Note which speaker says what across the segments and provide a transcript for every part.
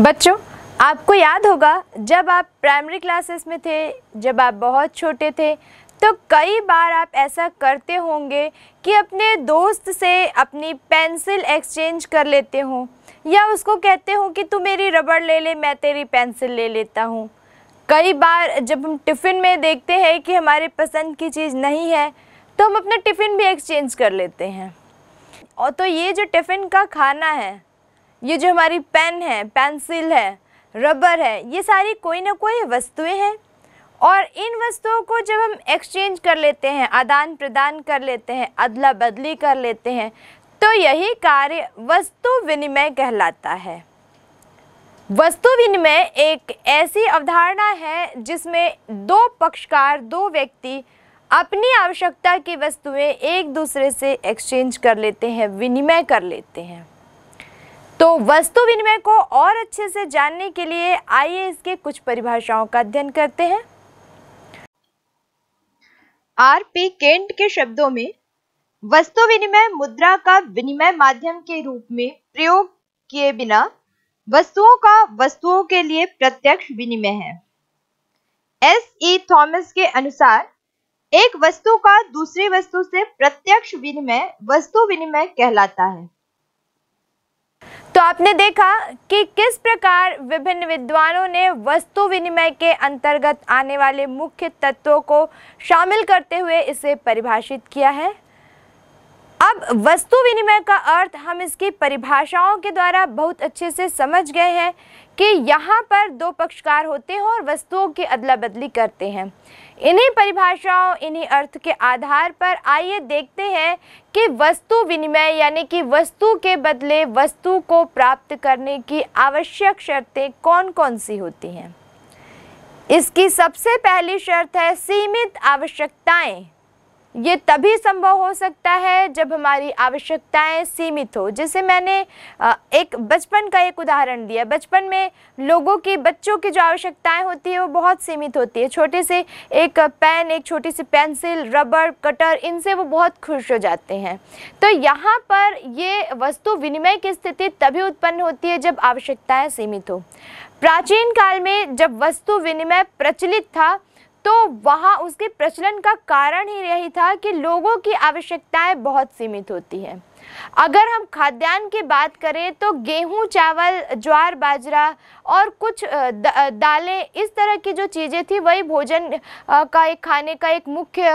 Speaker 1: बच्चों आपको याद होगा जब आप प्राइमरी क्लासेस में थे जब आप बहुत छोटे थे तो कई बार आप ऐसा करते होंगे कि अपने दोस्त से अपनी पेंसिल एक्सचेंज कर लेते हो या उसको कहते हो कि तू मेरी रबड़ ले ले मैं तेरी पेंसिल ले लेता हूँ कई बार जब हम टिफ़िन में देखते हैं कि हमारे पसंद की चीज़ नहीं है तो हम अपना टिफ़िन भी एक्सचेंज कर लेते हैं और तो ये जो टिफ़िन का खाना है ये जो हमारी पेन है पेंसिल है रबर है ये सारी कोई ना कोई वस्तुएं हैं और इन वस्तुओं को जब हम एक्सचेंज कर लेते हैं आदान प्रदान कर लेते हैं अदला बदली कर लेते हैं तो यही कार्य वस्तु विनिमय कहलाता है वस्तु विनिमय एक ऐसी अवधारणा है जिसमें दो पक्षकार दो व्यक्ति अपनी आवश्यकता की वस्तुएं एक दूसरे से एक्सचेंज कर लेते हैं विनिमय कर लेते हैं तो वस्तु विनिमय को और अच्छे से जानने के लिए आइए इसके कुछ परिभाषाओं का अध्ययन करते हैं आर पी केंट के शब्दों में वस्तु विनिमय मुद्रा का विनिमय माध्यम के रूप में प्रयोग किए बिना वस्तुओं का वस्तुओं के लिए प्रत्यक्ष विनिमय है एस ई थॉमस के अनुसार एक वस्तु का दूसरी वस्तु से प्रत्यक्ष विनिमय वस्तु विनिमय कहलाता है तो आपने देखा कि किस प्रकार विभिन्न विद्वानों ने वस्तु विनिमय के अंतर्गत आने वाले मुख्य तत्वों को शामिल करते हुए इसे परिभाषित किया है अब वस्तु विनिमय का अर्थ हम इसकी परिभाषाओं के द्वारा बहुत अच्छे से समझ गए हैं कि यहाँ पर दो पक्षकार होते हैं और वस्तुओं की अदला बदली करते हैं इन्हीं परिभाषाओं इन्हीं अर्थ के आधार पर आइए देखते हैं कि वस्तु विनिमय यानी कि वस्तु के बदले वस्तु को प्राप्त करने की आवश्यक शर्तें कौन कौन सी होती हैं इसकी सबसे पहली शर्त है सीमित आवश्यकताएं ये तभी संभव हो सकता है जब हमारी आवश्यकताएं सीमित हो जैसे मैंने एक बचपन का एक उदाहरण दिया बचपन में लोगों की बच्चों की जो आवश्यकताएं होती है वो बहुत सीमित होती है छोटे से एक पेन एक छोटी सी पेंसिल रबर कटर इनसे वो बहुत खुश हो जाते हैं तो यहाँ पर ये वस्तु विनिमय की स्थिति तभी उत्पन्न होती है जब आवश्यकताएँ सीमित हो प्राचीन काल में जब वस्तु विनिमय प्रचलित था तो वहाँ उसके प्रचलन का कारण ही यही था कि लोगों की आवश्यकताएं बहुत सीमित होती हैं अगर हम खाद्यान्न की बात करें तो गेहूं चावल ज्वार बाजरा और कुछ दालें इस तरह की जो चीज़ें थी वही भोजन का एक खाने का एक मुख्य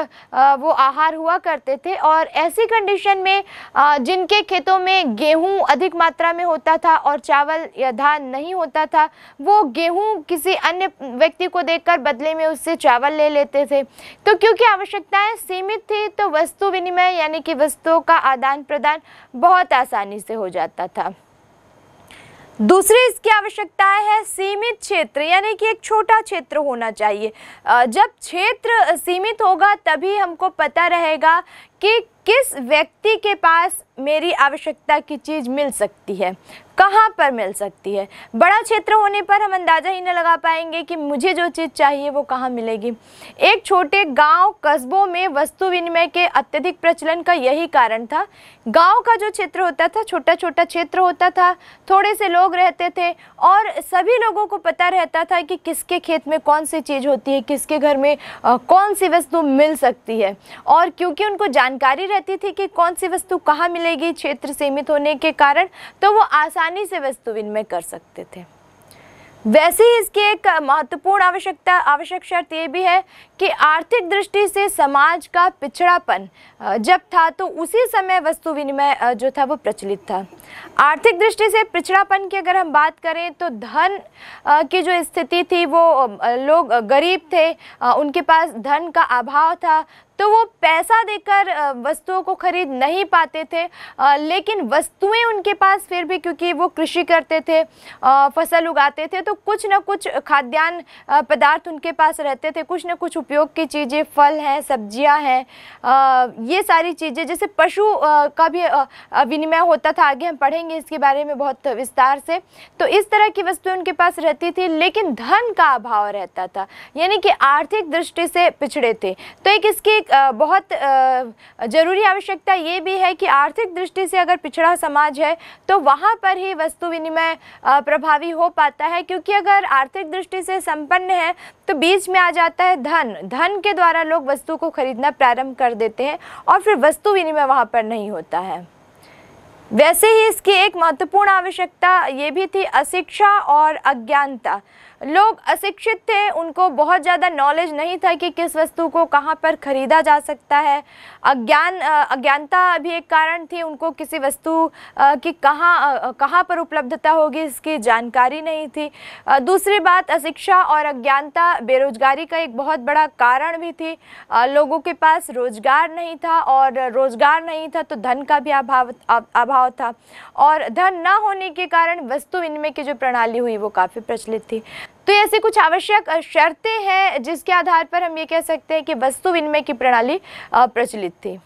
Speaker 1: वो आहार हुआ करते थे और ऐसी कंडीशन में जिनके खेतों में गेहूं अधिक मात्रा में होता था और चावल या धान नहीं होता था वो गेहूं किसी अन्य व्यक्ति को देकर बदले में उससे चावल ले लेते थे तो क्योंकि आवश्यकताएँ सीमित थी तो वस्तु विनिमय यानी कि वस्तुओं का आदान प्रदान बहुत आसानी से हो जाता था दूसरी इसकी आवश्यकता है सीमित क्षेत्र यानी कि एक छोटा क्षेत्र होना चाहिए जब क्षेत्र सीमित होगा तभी हमको पता रहेगा कि किस व्यक्ति के पास मेरी आवश्यकता की चीज़ मिल सकती है कहाँ पर मिल सकती है बड़ा क्षेत्र होने पर हम अंदाज़ा ही न लगा पाएंगे कि मुझे जो चीज़ चाहिए वो कहाँ मिलेगी एक छोटे गांव कस्बों में वस्तु विनिमय के अत्यधिक प्रचलन का यही कारण था गांव का जो क्षेत्र होता था छोटा छोटा क्षेत्र होता था थोड़े से लोग रहते थे और सभी लोगों को पता रहता था कि किसके खेत में कौन सी चीज़ होती है किसके घर में कौन सी वस्तु मिल सकती है और क्योंकि उनको जानकारी रहती थी कि कौन सी वस्तु कहाँ मिलेगी क्षेत्र सीमित होने के कारण तो वो आसान आसानी से वस्तु विनिमय कर सकते थे वैसे ही इसकी एक महत्वपूर्ण आवश्यकता आवश्यक शर्त ये भी है कि आर्थिक दृष्टि से समाज का पिछड़ापन जब था तो उसी समय वस्तु विनिमय जो था वो प्रचलित था आर्थिक दृष्टि से पिछड़ापन की अगर हम बात करें तो धन की जो स्थिति थी वो लोग गरीब थे उनके पास धन का अभाव था तो वो पैसा देकर वस्तुओं को खरीद नहीं पाते थे लेकिन वस्तुएं उनके पास फिर भी क्योंकि वो कृषि करते थे फसल उगाते थे तो कुछ ना कुछ खाद्यान्न पदार्थ उनके पास रहते थे कुछ ना कुछ उपयोग की चीज़ें फल हैं सब्जियां हैं ये सारी चीज़ें जैसे पशु का भी विनिमय होता था आगे हम पढ़ेंगे इसके बारे में बहुत विस्तार से तो इस तरह की वस्तुएं उनके पास रहती थी लेकिन धन का अभाव रहता था यानी कि आर्थिक दृष्टि से पिछड़े थे तो एक इसकी एक बहुत ज़रूरी आवश्यकता ये भी है कि आर्थिक दृष्टि से अगर पिछड़ा समाज है तो वहाँ पर ही वस्तु विनिमय प्रभावी हो पाता है क्योंकि अगर आर्थिक दृष्टि से संपन्न है तो बीच में आ जाता है धन धन के द्वारा लोग वस्तु को खरीदना प्रारंभ कर देते हैं और फिर वस्तु विनिमय वहाँ पर नहीं होता है वैसे ही इसकी एक महत्वपूर्ण आवश्यकता ये भी थी अशिक्षा और अज्ञानता लोग अशिक्षित थे उनको बहुत ज़्यादा नॉलेज नहीं था कि किस वस्तु को कहाँ पर ख़रीदा जा सकता है अज्ञान अज्ञानता भी एक कारण थी उनको किसी वस्तु की कहाँ कहाँ पर उपलब्धता होगी इसकी जानकारी नहीं थी दूसरी बात अशिक्षा और अज्ञानता बेरोजगारी का एक बहुत बड़ा कारण भी थी लोगों के पास रोजगार नहीं था और रोजगार नहीं था तो धन का भी अभाव अभाव था और धन न होने के कारण वस्तु विनिमय की जो प्रणाली हुई वो काफ़ी प्रचलित थी तो ऐसी कुछ आवश्यक शर्तें हैं जिसके आधार पर हम ये कह सकते हैं कि वस्तु विनिमय की प्रणाली प्रचलित थी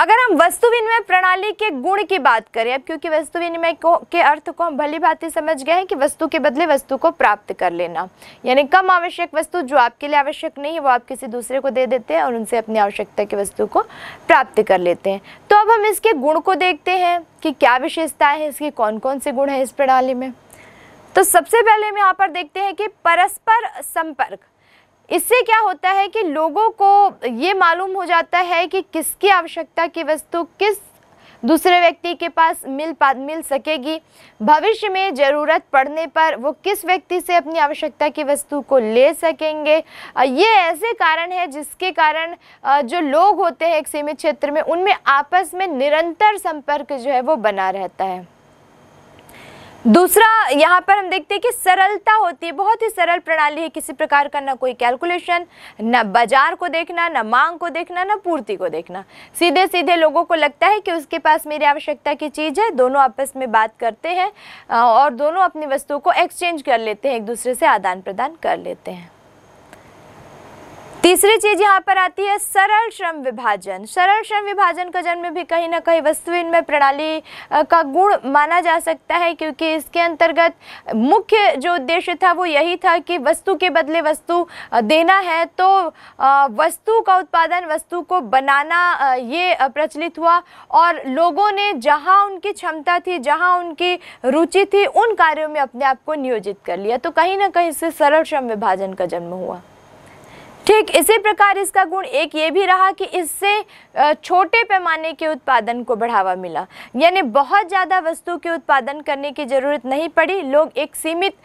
Speaker 1: अगर हम वस्तु विनिमय प्रणाली के गुण की बात करें अब क्योंकि वस्तु विनिमय को के अर्थ को हम भली भांति समझ गए हैं कि वस्तु के बदले वस्तु को प्राप्त कर लेना यानी कम आवश्यक वस्तु जो आपके लिए आवश्यक नहीं है वो आप किसी दूसरे को दे देते हैं और उनसे अपनी आवश्यकता की वस्तु को प्राप्त कर लेते हैं तो अब हम इसके गुण को देखते हैं कि क्या विशेषताएँ हैं इसकी कौन कौन से गुण हैं इस प्रणाली में तो सबसे पहले हम यहाँ पर देखते हैं कि परस्पर संपर्क इससे क्या होता है कि लोगों को ये मालूम हो जाता है कि किसकी आवश्यकता की वस्तु किस दूसरे व्यक्ति के पास मिल पा मिल सकेगी भविष्य में ज़रूरत पड़ने पर वो किस व्यक्ति से अपनी आवश्यकता की वस्तु को ले सकेंगे ये ऐसे कारण है जिसके कारण जो लोग होते हैं एक सीमित क्षेत्र में उनमें आपस में निरंतर संपर्क जो है वो बना रहता है दूसरा यहाँ पर हम देखते हैं कि सरलता होती है बहुत ही सरल प्रणाली है किसी प्रकार का ना कोई कैलकुलेशन ना बाजार को देखना ना मांग को देखना ना पूर्ति को देखना सीधे सीधे लोगों को लगता है कि उसके पास मेरी आवश्यकता की चीज़ है दोनों आपस में बात करते हैं और दोनों अपनी वस्तुओं को एक्सचेंज कर लेते हैं एक दूसरे से आदान प्रदान कर लेते हैं तीसरी चीज यहाँ पर आती है सरल श्रम विभाजन सरल श्रम विभाजन का जन्म भी कहीं ना कहीं वस्तु इनमें प्रणाली का गुण माना जा सकता है क्योंकि इसके अंतर्गत मुख्य जो उद्देश्य था वो यही था कि वस्तु के बदले वस्तु देना है तो वस्तु का उत्पादन वस्तु को बनाना ये प्रचलित हुआ और लोगों ने जहाँ उनकी क्षमता थी जहाँ उनकी रुचि थी उन कार्यों में अपने आप को नियोजित कर लिया तो कहीं ना कहीं इससे सरल श्रम विभाजन का जन्म हुआ ठीक इसी प्रकार इसका गुण एक ये भी रहा कि इससे छोटे पैमाने के उत्पादन को बढ़ावा मिला यानी बहुत ज़्यादा वस्तु के उत्पादन करने की ज़रूरत नहीं पड़ी लोग एक सीमित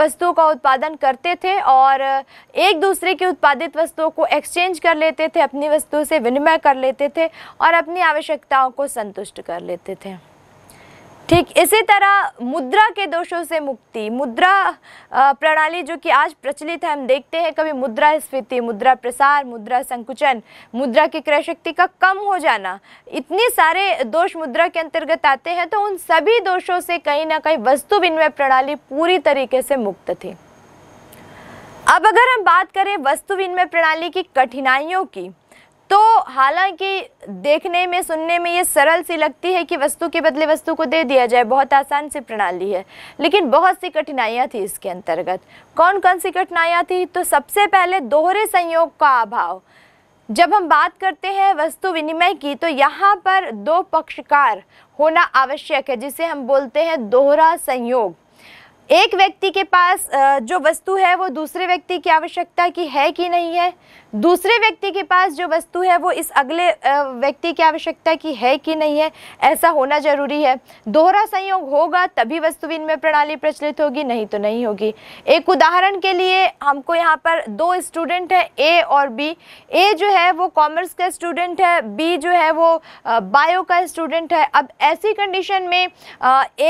Speaker 1: वस्तुओं का उत्पादन करते थे और एक दूसरे के उत्पादित वस्तुओं को एक्सचेंज कर लेते थे अपनी वस्तुओं से विनिमय कर लेते थे और अपनी आवश्यकताओं को संतुष्ट कर लेते थे ठीक इसी तरह मुद्रा के दोषों से मुक्ति मुद्रा प्रणाली जो कि आज प्रचलित है हम देखते हैं कभी मुद्रा स्फीति मुद्रा प्रसार मुद्रा संकुचन मुद्रा की क्रय शक्ति का कम हो जाना इतने सारे दोष मुद्रा के अंतर्गत आते हैं तो उन सभी दोषों से कहीं ना कहीं वस्तु विनिमय प्रणाली पूरी तरीके से मुक्त थी अब अगर हम बात करें वस्तु विनिमय प्रणाली की कठिनाइयों की तो हालांकि देखने में सुनने में ये सरल सी लगती है कि वस्तु के बदले वस्तु को दे दिया जाए बहुत आसान सी प्रणाली है लेकिन बहुत सी कठिनाइयाँ थी इसके अंतर्गत कौन कौन सी कठिनाइयाँ थी तो सबसे पहले दोहरे संयोग का अभाव जब हम बात करते हैं वस्तु विनिमय की तो यहाँ पर दो पक्षकार होना आवश्यक है जिसे हम बोलते हैं दोहरा संयोग एक व्यक्ति के पास जो वस्तु है वो दूसरे व्यक्ति की आवश्यकता की है कि नहीं है दूसरे व्यक्ति के पास जो वस्तु है वो इस अगले व्यक्ति की आवश्यकता की है कि नहीं है ऐसा होना जरूरी है दोहरा संयोग होगा तभी वस्तु विनिमय प्रणाली प्रचलित होगी नहीं तो नहीं होगी एक उदाहरण के लिए हमको यहाँ पर दो स्टूडेंट है ए और बी ए जो है वो कॉमर्स का स्टूडेंट है बी जो है वो बायो का स्टूडेंट है अब ऐसी कंडीशन में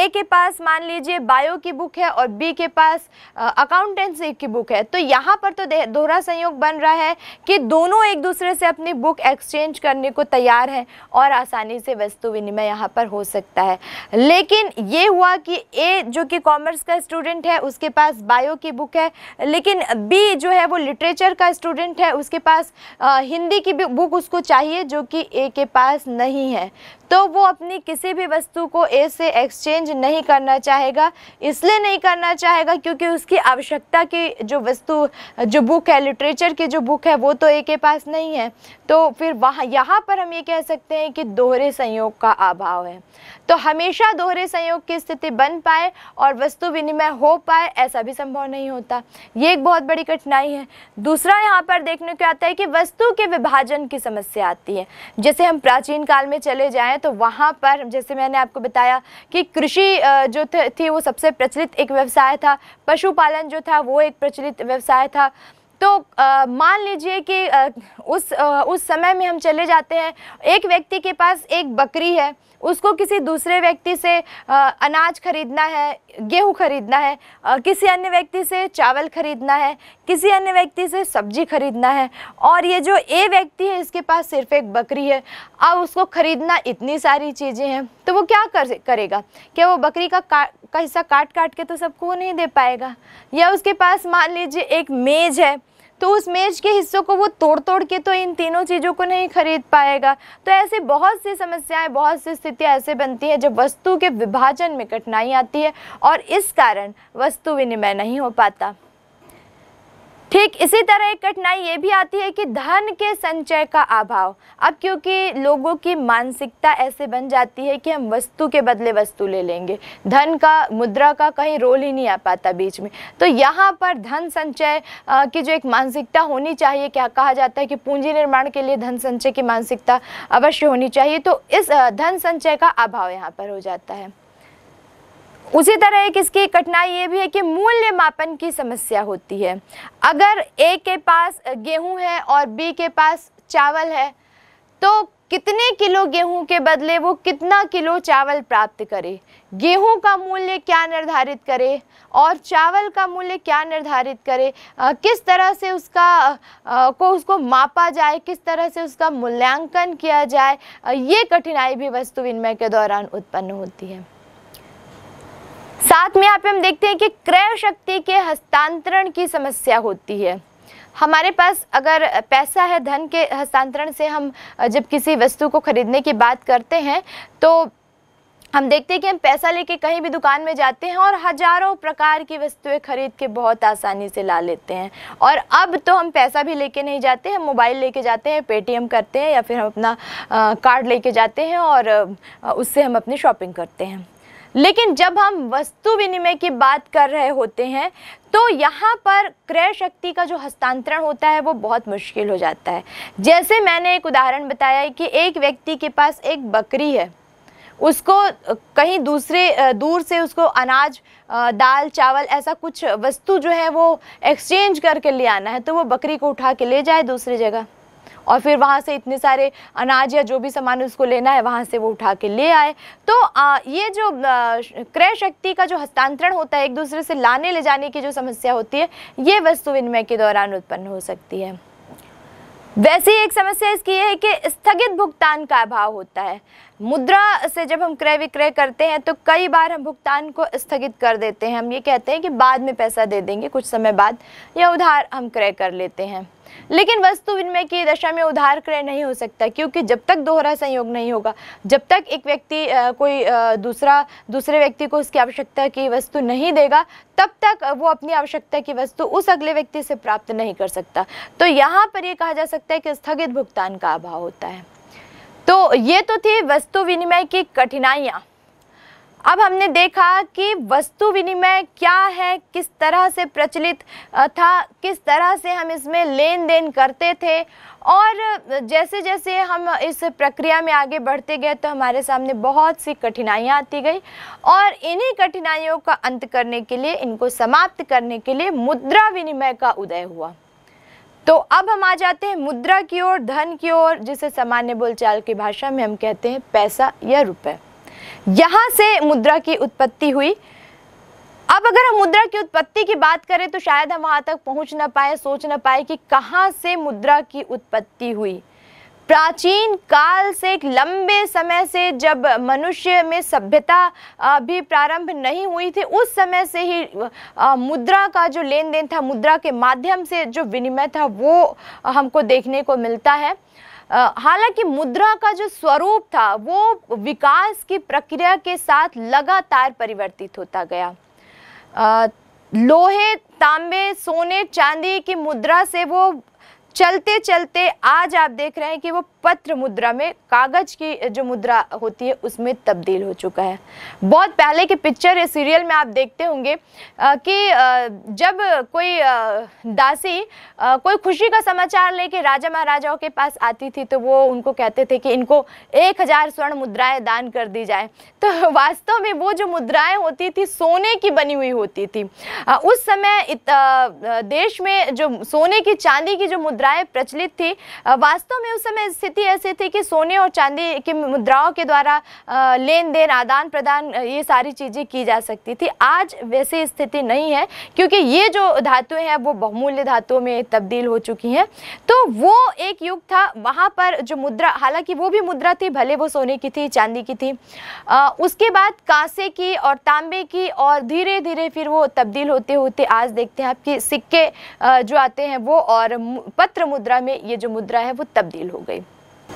Speaker 1: ए के पास मान लीजिए बायो की बुक है और बी के पास अकाउंटेंसी की बुक है तो यहाँ पर तो दोहरा संयोग बन रहा है कि दोनों एक दूसरे से अपनी बुक एक्सचेंज करने को तैयार हैं और आसानी से वस्तु विनिमय यहाँ पर हो सकता है लेकिन ये हुआ कि ए जो कि कॉमर्स का स्टूडेंट है उसके पास बायो की बुक है लेकिन बी जो है वो लिटरेचर का स्टूडेंट है उसके पास आ, हिंदी की बुक उसको चाहिए जो कि ए के पास नहीं है तो वो अपनी किसी भी वस्तु को ए से एक्सचेंज नहीं करना चाहेगा इसलिए नहीं करना चाहेगा क्योंकि उसकी आवश्यकता की जो वस्तु जो बुक है लिटरेचर की जो बुक है वो तो ए के पास नहीं है तो फिर वहाँ यहाँ पर हम ये कह सकते हैं कि दोहरे संयोग का अभाव है तो हमेशा दोहरे संयोग की स्थिति बन पाए और वस्तु विनिमय हो पाए ऐसा भी संभव नहीं होता ये एक बहुत बड़ी कठिनाई है दूसरा यहाँ पर देखने को आता है कि वस्तु के विभाजन की समस्या आती है जैसे हम प्राचीन काल में चले जाएँ हैं तो वहाँ पर जैसे मैंने आपको बताया कि कृषि जो थी वो सबसे प्रचलित एक व्यवसाय था पशुपालन जो था वो एक प्रचलित व्यवसाय था तो मान लीजिए कि आ, उस आ, उस समय में हम चले जाते हैं एक व्यक्ति के पास एक बकरी है उसको किसी दूसरे व्यक्ति से अनाज खरीदना है गेहूँ खरीदना है किसी अन्य व्यक्ति से चावल खरीदना है किसी अन्य व्यक्ति से सब्जी खरीदना है और ये जो ए व्यक्ति है इसके पास सिर्फ एक बकरी है अब उसको खरीदना इतनी सारी चीज़ें हैं तो वो क्या कर करेगा क्या वो बकरी का का, का हिस्सा काट काट के तो सबको नहीं दे पाएगा या उसके पास मान लीजिए एक मेज़ है तो उस मेज के हिस्सों को वो तोड़ तोड़ के तो इन तीनों चीज़ों को नहीं खरीद पाएगा तो ऐसे बहुत सी समस्याएं बहुत सी स्थितियाँ ऐसे बनती हैं जब वस्तु के विभाजन में कठिनाई आती है और इस कारण वस्तु विनिमय नहीं हो पाता ठीक इसी तरह एक कठिनाई ये भी आती है कि धन के संचय का अभाव अब क्योंकि लोगों की मानसिकता ऐसे बन जाती है कि हम वस्तु के बदले वस्तु ले लेंगे धन का मुद्रा का कहीं रोल ही नहीं आ पाता बीच में तो यहाँ पर धन संचय की जो एक मानसिकता होनी चाहिए क्या कहा जाता है कि पूंजी निर्माण के लिए धन संचय की मानसिकता अवश्य होनी चाहिए तो इस धन संचय का अभाव यहाँ पर हो जाता है उसी तरह एक इसकी कठिनाई ये भी है कि मूल्य मापन की समस्या होती है अगर ए के पास गेहूं है और बी के पास चावल है तो कितने किलो गेहूं के बदले वो कितना किलो चावल प्राप्त करे गेहूं का मूल्य क्या निर्धारित करे और चावल का मूल्य क्या निर्धारित करे आ, किस तरह से उसका आ, को उसको मापा जाए किस तरह से उसका मूल्यांकन किया जाए आ, ये कठिनाई भी वस्तु विनिमय के दौरान उत्पन्न होती है साथ में यहाँ पे हम देखते हैं कि क्रय शक्ति के हस्तांतरण की समस्या होती है हमारे पास अगर पैसा है धन के हस्तांतरण से हम जब किसी वस्तु को खरीदने की बात करते हैं तो हम देखते हैं कि हम पैसा लेके कहीं भी दुकान में जाते हैं और हजारों प्रकार की वस्तुएं खरीद के बहुत आसानी से ला लेते हैं और अब तो हम पैसा भी लेके नहीं जाते हम मोबाइल लेके जाते हैं पेटीएम करते हैं या फिर हम अपना कार्ड लेके जाते हैं और उससे हम अपनी शॉपिंग करते हैं लेकिन जब हम वस्तु विनिमय की बात कर रहे होते हैं तो यहाँ पर क्रय शक्ति का जो हस्तांतरण होता है वो बहुत मुश्किल हो जाता है जैसे मैंने एक उदाहरण बताया कि एक व्यक्ति के पास एक बकरी है उसको कहीं दूसरे दूर से उसको अनाज दाल चावल ऐसा कुछ वस्तु जो है वो एक्सचेंज करके ले आना है तो वो बकरी को उठा के ले जाए दूसरी जगह और फिर वहाँ से इतने सारे अनाज या जो भी सामान उसको लेना है वहाँ से वो उठा के ले आए तो आ, ये जो क्रय शक्ति का जो हस्तांतरण होता है एक दूसरे से लाने ले जाने की जो समस्या होती है ये वस्तु विनिमय के दौरान उत्पन्न हो सकती है वैसे ही एक समस्या इसकी है कि स्थगित भुगतान का अभाव होता है मुद्रा से जब हम क्रय विक्रय करते हैं तो कई बार हम भुगतान को स्थगित कर देते हैं हम ये कहते हैं कि बाद में पैसा दे देंगे कुछ समय बाद या उधार हम क्रय कर लेते हैं लेकिन वस्तु विनिमय की दशा में उधार क्रय नहीं हो सकता क्योंकि जब तक दोहरा संयोग नहीं होगा जब तक एक व्यक्ति कोई दूसरा दूसरे व्यक्ति को उसकी आवश्यकता की वस्तु नहीं देगा तब तक वो अपनी आवश्यकता की वस्तु उस अगले व्यक्ति से प्राप्त नहीं कर सकता तो यहाँ पर ये कहा जा सकता है कि स्थगित भुगतान का अभाव होता है तो ये तो थी वस्तु विनिमय की कठिनाइयाँ अब हमने देखा कि वस्तु विनिमय क्या है किस तरह से प्रचलित था किस तरह से हम इसमें लेन देन करते थे और जैसे जैसे हम इस प्रक्रिया में आगे बढ़ते गए तो हमारे सामने बहुत सी कठिनाइयाँ आती गई और इन्हीं कठिनाइयों का अंत करने के लिए इनको समाप्त करने के लिए मुद्रा विनिमय का उदय हुआ तो अब हम आ जाते हैं मुद्रा की ओर धन की ओर जिसे सामान्य बोलचाल की भाषा में हम कहते हैं पैसा या रुपये यहाँ से मुद्रा की उत्पत्ति हुई अब अगर हम मुद्रा की उत्पत्ति की बात करें तो शायद हम वहाँ तक पहुँच ना पाए सोच ना पाए कि कहाँ से मुद्रा की उत्पत्ति हुई प्राचीन काल से एक लंबे समय से जब मनुष्य में सभ्यता भी प्रारंभ नहीं हुई थी उस समय से ही मुद्रा का जो लेन देन था मुद्रा के माध्यम से जो विनिमय था वो हमको देखने को मिलता है हालांकि मुद्रा का जो स्वरूप था वो विकास की प्रक्रिया के साथ लगातार परिवर्तित होता गया आ, लोहे तांबे सोने चांदी की मुद्रा से वो चलते चलते आज आप देख रहे हैं कि वो पत्र मुद्रा में कागज की जो मुद्रा होती है उसमें तब्दील हो चुका है बहुत पहले के पिक्चर या सीरियल में आप देखते होंगे कि जब कोई दासी कोई खुशी का समाचार लेके राजा महाराजाओं के पास आती थी तो वो उनको कहते थे कि इनको एक हज़ार स्वर्ण मुद्राएं दान कर दी जाए तो वास्तव में वो जो मुद्राएं होती थी सोने की बनी हुई होती थी उस समय देश में जो सोने की चांदी की जो मुद्रा मुद्राएं प्रचलित थी वास्तव में उस समय स्थिति ऐसी थी कि सोने और चांदी की मुद्राओं के द्वारा लेन देन आदान प्रदान ये सारी चीज़ें की जा सकती थी आज वैसी स्थिति नहीं है क्योंकि ये जो धातुएं हैं वो बहुमूल्य धातुओं में तब्दील हो चुकी हैं तो वो एक युग था वहाँ पर जो मुद्रा हालांकि वो भी मुद्रा थी भले वो सोने की थी चांदी की थी आ, उसके बाद कांसे की और तांबे की और धीरे धीरे फिर वो तब्दील होते होते आज देखते हैं आपके सिक्के जो आते हैं वो और पत्र पत्र मुद्रा में ये जो मुद्रा है वो तब्दील हो गई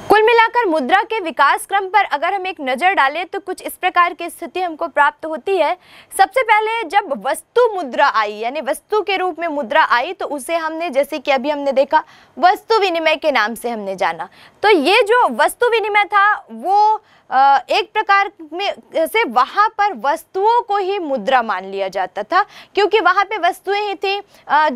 Speaker 1: कुल मिलाकर मुद्रा के विकास क्रम पर अगर हम एक नज़र डालें तो कुछ इस प्रकार की स्थिति हमको प्राप्त होती है सबसे पहले जब वस्तु मुद्रा आई यानी वस्तु के रूप में मुद्रा आई तो उसे हमने जैसे कि अभी हमने देखा वस्तु विनिमय के नाम से हमने जाना तो ये जो वस्तु विनिमय था वो एक प्रकार में से वहाँ पर वस्तुओं को ही मुद्रा मान लिया जाता था क्योंकि वहाँ पे वस्तुएं ही थी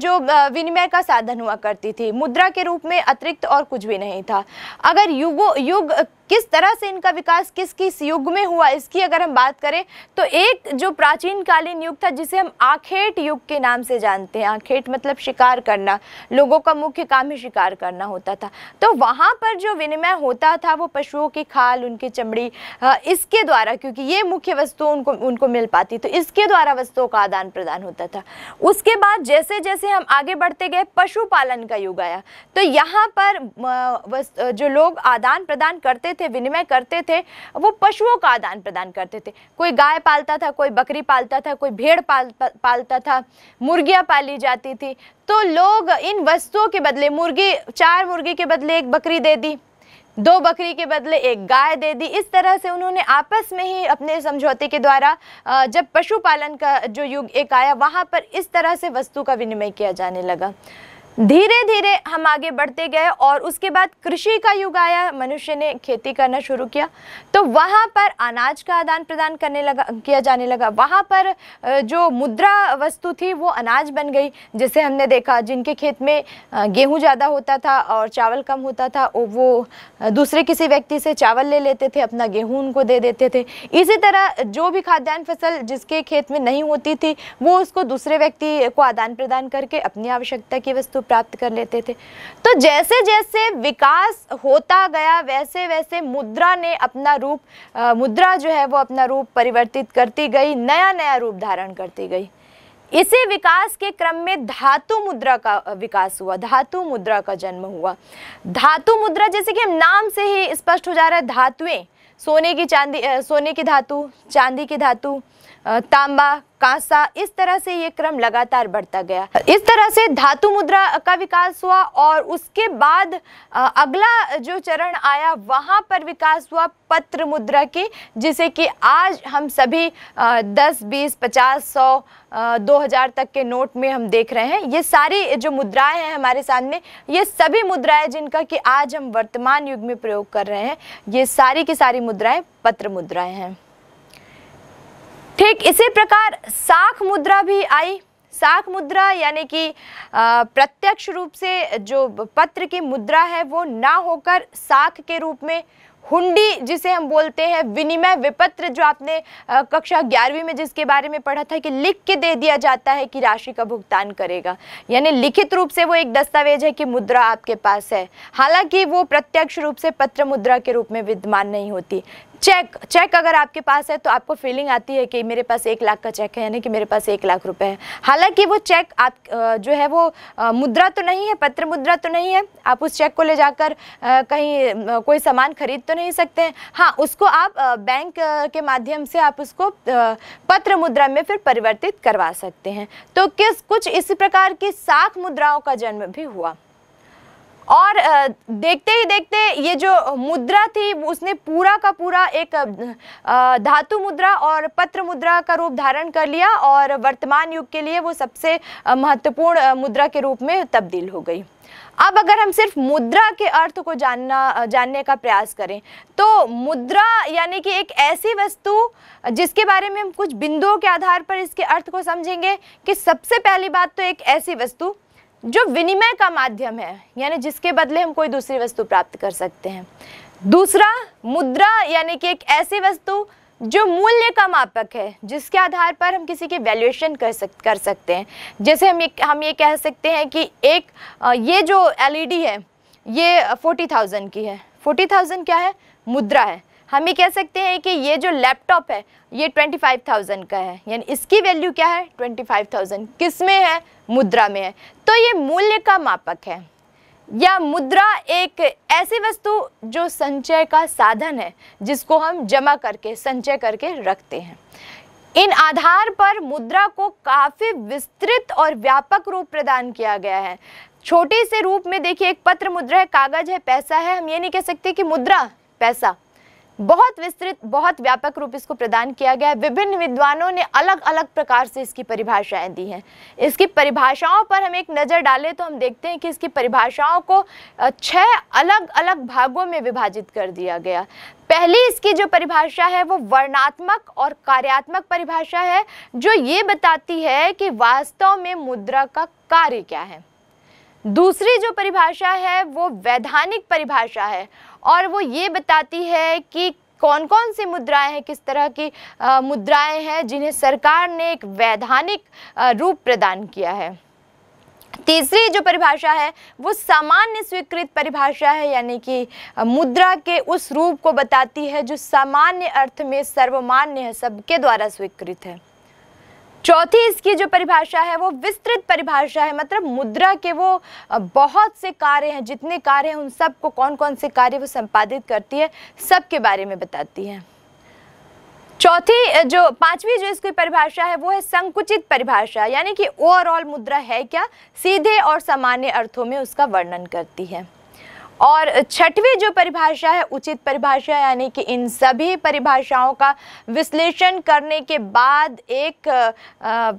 Speaker 1: जो विनिमय का साधन हुआ करती थी मुद्रा के रूप में अतिरिक्त और कुछ भी नहीं था अगर युगो युग किस तरह से इनका विकास किस किस युग में हुआ इसकी अगर हम बात करें तो एक जो प्राचीन कालीन युग था जिसे हम आखेट युग के नाम से जानते हैं आखेट मतलब शिकार करना लोगों का मुख्य काम ही शिकार करना होता था तो वहाँ पर जो विनिमय होता था वो पशुओं की खाल उनकी चमड़ी इसके द्वारा क्योंकि ये मुख्य वस्तु उनको उनको मिल पाती तो इसके द्वारा वस्तुओं का आदान प्रदान होता था उसके बाद जैसे जैसे हम आगे बढ़ते गए पशुपालन का युग आया तो यहाँ पर जो लोग आदान प्रदान करते थे थे विनिमय करते थे वो पशुओं का आदान प्रदान करते थे कोई गाय पालता था कोई बकरी पालता था कोई भेड़ पाल पालता था मुर्गियाँ पाली जाती थी तो लोग इन वस्तुओं के बदले मुर्गी चार मुर्गी के बदले एक बकरी दे दी दो बकरी के बदले एक गाय दे दी इस तरह से उन्होंने आपस में ही अपने समझौते के द्वारा जब पशुपालन का जो युग एक आया वहाँ पर इस तरह से वस्तु का विनिमय किया जाने लगा धीरे धीरे हम आगे बढ़ते गए और उसके बाद कृषि का युग आया मनुष्य ने खेती करना शुरू किया तो वहाँ पर अनाज का आदान प्रदान करने लगा किया जाने लगा वहाँ पर जो मुद्रा वस्तु थी वो अनाज बन गई जैसे हमने देखा जिनके खेत में गेहूँ ज़्यादा होता था और चावल कम होता था वो दूसरे किसी व्यक्ति से चावल ले लेते थे अपना गेहूँ उनको दे देते थे इसी तरह जो भी खाद्यान्न फसल जिसके खेत में नहीं होती थी वो उसको दूसरे व्यक्ति को आदान प्रदान करके अपनी आवश्यकता की वस्तु प्राप्त कर लेते थे तो जैसे जैसे विकास होता गया वैसे वैसे मुद्रा ने अपना रूप आ, मुद्रा जो है वो अपना रूप परिवर्तित करती गई नया नया रूप धारण करती गई इसी विकास के क्रम में धातु मुद्रा का विकास हुआ धातु मुद्रा का जन्म हुआ धातु मुद्रा जैसे कि हम नाम से ही स्पष्ट हो जा रहा है धातुएं सोने की चांदी सोने की धातु चांदी की धातु तांबा कांसा इस तरह से ये क्रम लगातार बढ़ता गया इस तरह से धातु मुद्रा का विकास हुआ और उसके बाद अगला जो चरण आया वहाँ पर विकास हुआ पत्र मुद्रा की जिसे कि आज हम सभी 10, 20, 50, 100, 2000 तक के नोट में हम देख रहे हैं ये सारी जो मुद्राएं हैं हमारे सामने ये सभी मुद्राएं जिनका कि आज हम वर्तमान युग में प्रयोग कर रहे हैं ये सारी की सारी मुद्राएँ पत्र मुद्राएँ हैं ठीक इसी प्रकार साख मुद्रा भी आई साख मुद्रा यानी कि प्रत्यक्ष रूप से जो पत्र की मुद्रा है वो ना होकर साख के रूप में हुंडी जिसे हम बोलते हैं विनिमय विपत्र जो आपने कक्षा ग्यारहवीं में जिसके बारे में पढ़ा था कि लिख के दे दिया जाता है कि राशि का भुगतान करेगा यानी लिखित रूप से वो एक दस्तावेज है कि मुद्रा आपके पास है हालांकि वो प्रत्यक्ष रूप से पत्र मुद्रा के रूप में विद्यमान नहीं होती चेक चेक अगर आपके पास है तो आपको फीलिंग आती है कि मेरे पास एक लाख का चेक है यानी कि मेरे पास एक लाख रुपए है हालांकि वो चेक आप जो है वो मुद्रा तो नहीं है पत्र मुद्रा तो नहीं है आप उस चेक को ले जाकर कहीं कोई सामान खरीद तो नहीं सकते हैं हाँ उसको आप बैंक के माध्यम से आप उसको पत्र मुद्रा में फिर परिवर्तित करवा सकते हैं तो किस कुछ इसी प्रकार की साख मुद्राओं का जन्म भी हुआ और देखते ही देखते ये जो मुद्रा थी उसने पूरा का पूरा एक धातु मुद्रा और पत्र मुद्रा का रूप धारण कर लिया और वर्तमान युग के लिए वो सबसे महत्वपूर्ण मुद्रा के रूप में तब्दील हो गई अब अगर हम सिर्फ मुद्रा के अर्थ को जानना जानने का प्रयास करें तो मुद्रा यानी कि एक ऐसी वस्तु जिसके बारे में हम कुछ बिंदुओं के आधार पर इसके अर्थ को समझेंगे कि सबसे पहली बात तो एक ऐसी वस्तु जो विनिमय का माध्यम है यानी जिसके बदले हम कोई दूसरी वस्तु प्राप्त कर सकते हैं दूसरा मुद्रा यानी कि एक ऐसी वस्तु जो मूल्य का मापक है जिसके आधार पर हम किसी की वैल्यूएशन कर सक कर सकते हैं जैसे हम ये हम ये कह सकते हैं कि एक ये जो एलईडी e है ये फोर्टी थाउजेंड की है फोर्टी थाउजेंड क्या है मुद्रा है हम ये कह सकते हैं कि ये जो लैपटॉप है ये 25,000 का है यानी इसकी वैल्यू क्या है 25,000 किस में है मुद्रा में है तो ये मूल्य का मापक है या मुद्रा एक ऐसी वस्तु जो संचय का साधन है जिसको हम जमा करके संचय करके रखते हैं इन आधार पर मुद्रा को काफ़ी विस्तृत और व्यापक रूप प्रदान किया गया है छोटे से रूप में देखिए एक पत्र मुद्रा है कागज है पैसा है हम ये नहीं कह सकते कि मुद्रा पैसा बहुत विस्तृत बहुत व्यापक रूप इसको प्रदान किया गया है विभिन्न विद्वानों ने अलग अलग प्रकार से इसकी परिभाषाएं दी हैं इसकी परिभाषाओं पर हम एक नज़र डालें तो हम देखते हैं कि इसकी परिभाषाओं को छह अलग अलग भागों में विभाजित कर दिया गया पहली इसकी जो परिभाषा है वो वर्णात्मक और कार्यात्मक परिभाषा है जो ये बताती है कि वास्तव में मुद्रा का कार्य क्या है दूसरी जो परिभाषा है वो वैधानिक परिभाषा है और वो ये बताती है कि कौन कौन सी मुद्राएं हैं किस तरह की आ, मुद्राएं हैं जिन्हें सरकार ने एक वैधानिक आ, रूप प्रदान किया है तीसरी जो परिभाषा है वो सामान्य स्वीकृत परिभाषा है यानी कि मुद्रा के उस रूप को बताती है जो सामान्य अर्थ में सर्वमान्य है सबके द्वारा स्वीकृत है चौथी इसकी जो परिभाषा है वो विस्तृत परिभाषा है मतलब मुद्रा के वो बहुत से कार्य हैं जितने कार्य हैं उन सब को कौन कौन से कार्य वो संपादित करती है सब के बारे में बताती है चौथी जो पांचवी जो इसकी परिभाषा है वो है संकुचित परिभाषा यानी कि ओवरऑल मुद्रा है क्या सीधे और सामान्य अर्थों में उसका वर्णन करती है और छठवीं जो परिभाषा है उचित परिभाषा यानी कि इन सभी परिभाषाओं का विश्लेषण करने के बाद एक आ,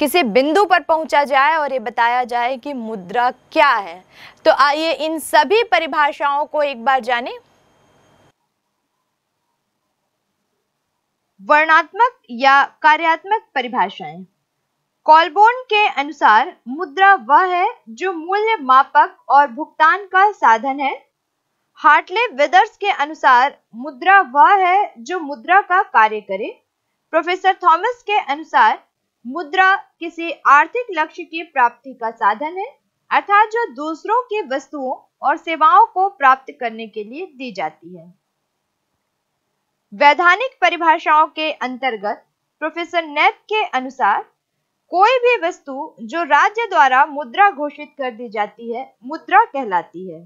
Speaker 1: किसी बिंदु पर पहुंचा जाए और ये बताया जाए कि मुद्रा क्या है तो आइए इन सभी परिभाषाओं को एक बार जानें वर्णात्मक या कार्यात्मक परिभाषाएं कॉलबोन के अनुसार मुद्रा वह है जो मूल्य मापक और भुगतान का साधन है हार्टले वेदर्स के अनुसार मुद्रा वह है जो मुद्रा का कार्य करे प्रोफेसर थॉमस के अनुसार मुद्रा किसी आर्थिक लक्ष्य की प्राप्ति का साधन है अर्थात जो दूसरों की वस्तुओं और सेवाओं को प्राप्त करने के लिए दी जाती है वैधानिक परिभाषाओं के अंतर्गत प्रोफेसर नेप के अनुसार कोई भी वस्तु जो राज्य द्वारा मुद्रा घोषित कर दी जाती है मुद्रा कहलाती है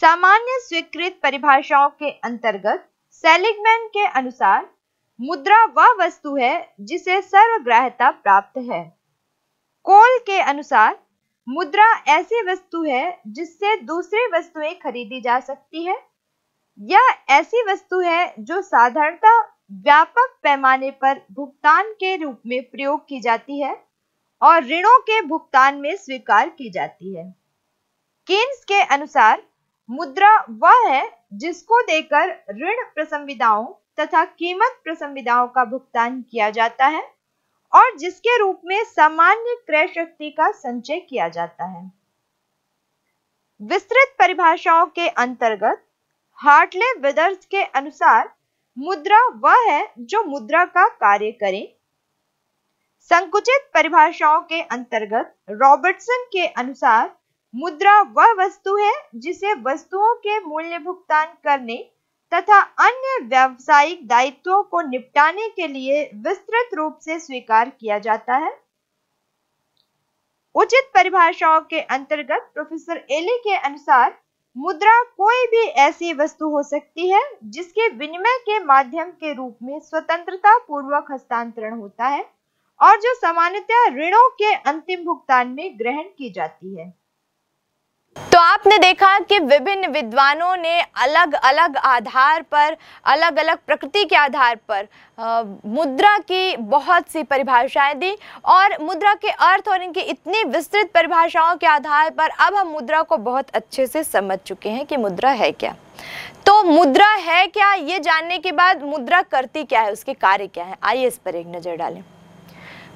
Speaker 1: सामान्य स्वीकृत परिभाषाओं के अंतर्गत सेलिगमैन के अनुसार मुद्रा वह वस्तु है जिसे सर्वग्राह्यता प्राप्त है कोल के अनुसार मुद्रा ऐसी वस्तु है जिससे दूसरी वस्तुएं खरीदी जा सकती है यह ऐसी वस्तु है जो साधारणता व्यापक पैमाने पर भुगतान के रूप में प्रयोग की जाती है और ऋणों के भुगतान में स्वीकार की जाती है केन्स के अनुसार मुद्रा वह है जिसको देकर ऋण प्रसंविदाओं तथा कीमत प्रसंविदाओं का भुगतान किया जाता है और जिसके रूप में सामान्य क्रय शक्ति का संचय किया जाता है विस्तृत परिभाषाओं के अंतर्गत हार्टले विदर्थ के अनुसार मुद्रा वह है जो मुद्रा का कार्य करे संकुचित परिभाषाओं के अंतर्गत रॉबर्टसन के अनुसार मुद्रा वह वस्तु है जिसे वस्तुओं के मूल्य भुगतान करने तथा अन्य व्यावसायिक दायित्वों को निपटाने के लिए विस्तृत रूप से स्वीकार किया जाता है उचित परिभाषाओं के अंतर्गत प्रोफेसर एली के अनुसार मुद्रा कोई भी ऐसी वस्तु हो सकती है जिसके विनिमय के माध्यम के रूप में स्वतंत्रता पूर्वक हस्तांतरण होता है और जो सामान्यतः ऋणों के अंतिम भुगतान में ग्रहण की जाती है तो आपने देखा कि विभिन्न विद्वानों ने अलग अलग आधार पर अलग अलग प्रकृति के आधार पर आ, मुद्रा की बहुत सी परिभाषाएं दी और मुद्रा के अर्थ और इनकी इतनी विस्तृत परिभाषाओं के आधार पर अब हम मुद्रा को बहुत अच्छे से समझ चुके हैं कि मुद्रा है क्या तो मुद्रा है क्या ये जानने के बाद मुद्रा करती क्या है उसके कार्य क्या है आइए इस पर एक नज़र डालें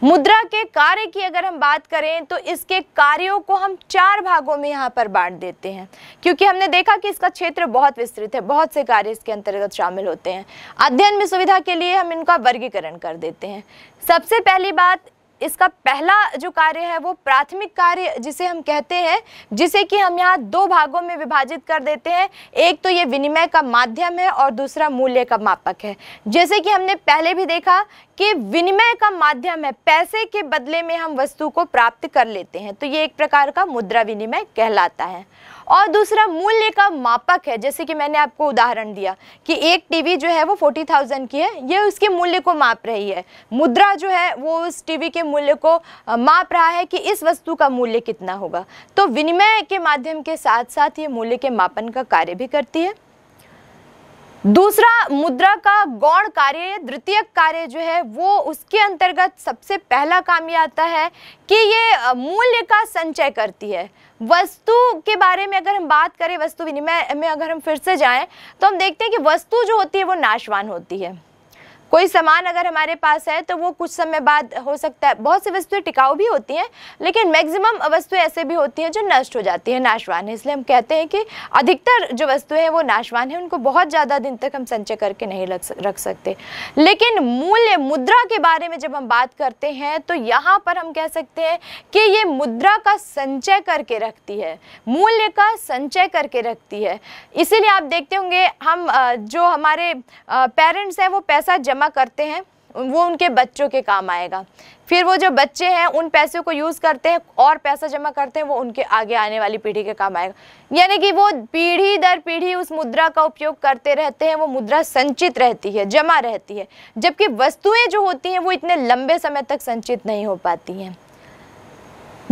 Speaker 1: मुद्रा के कार्य की अगर हम बात करें तो इसके कार्यों को हम चार भागों में यहाँ पर बांट देते हैं क्योंकि हमने देखा कि इसका क्षेत्र बहुत विस्तृत है बहुत से कार्य इसके अंतर्गत शामिल होते हैं अध्ययन में सुविधा के लिए हम इनका वर्गीकरण कर देते हैं सबसे पहली बात इसका पहला जो कार्य है वो प्राथमिक कार्य जिसे हम कहते हैं जिसे कि हम यहाँ दो भागों में विभाजित कर देते हैं एक तो ये विनिमय का माध्यम है और दूसरा मूल्य का मापक है जैसे कि हमने पहले भी देखा कि विनिमय का माध्यम है पैसे के बदले में हम वस्तु को प्राप्त कर लेते हैं तो ये एक प्रकार का मुद्रा विनिमय कहलाता है और दूसरा मूल्य का मापक है जैसे कि मैंने आपको उदाहरण दिया कि एक टीवी जो है वो फोर्टी थाउजेंड की है ये उसके मूल्य को माप रही है मुद्रा जो है वो उस टीवी के मूल्य को माप रहा है कि इस वस्तु का मूल्य कितना होगा तो विनिमय के माध्यम के साथ साथ ये मूल्य के मापन का कार्य भी करती है दूसरा मुद्रा का गौण कार्य द्वितीय कार्य जो है वो उसके अंतर्गत सबसे पहला काम ये आता है कि ये मूल्य का संचय करती है वस्तु के बारे में अगर हम बात करें वस्तु विनिमय में अगर हम फिर से जाएं तो हम देखते हैं कि वस्तु जो होती है वो नाशवान होती है कोई सामान अगर हमारे पास है तो वो कुछ समय बाद हो सकता है बहुत सी वस्तुएं टिकाऊ भी होती हैं लेकिन मैक्सिमम वस्तुएं ऐसे भी होती हैं जो नष्ट हो जाती हैं नाशवान है इसलिए हम कहते हैं कि अधिकतर जो वस्तुएं हैं वो नाशवान हैं उनको बहुत ज़्यादा दिन तक हम संचय करके नहीं रख सकते लेकिन मूल्य मुद्रा के बारे में जब हम बात करते हैं तो यहाँ पर हम कह सकते हैं कि ये मुद्रा का संचय करके रखती है मूल्य का संचय करके रखती है इसीलिए आप देखते होंगे हम जो हमारे पेरेंट्स हैं वो पैसा जमा जमा करते हैं वो उनके बच्चों के काम आएगा फिर वो जो बच्चे हैं उन पैसों को यूज़ करते हैं और पैसा जमा करते हैं वो उनके आगे आने वाली पीढ़ी के काम आएगा यानी कि वो पीढ़ी दर पीढ़ी उस मुद्रा का उपयोग करते रहते हैं वो मुद्रा संचित रहती है जमा रहती है जबकि वस्तुएं जो होती हैं वो इतने लंबे समय तक संचित नहीं हो पाती हैं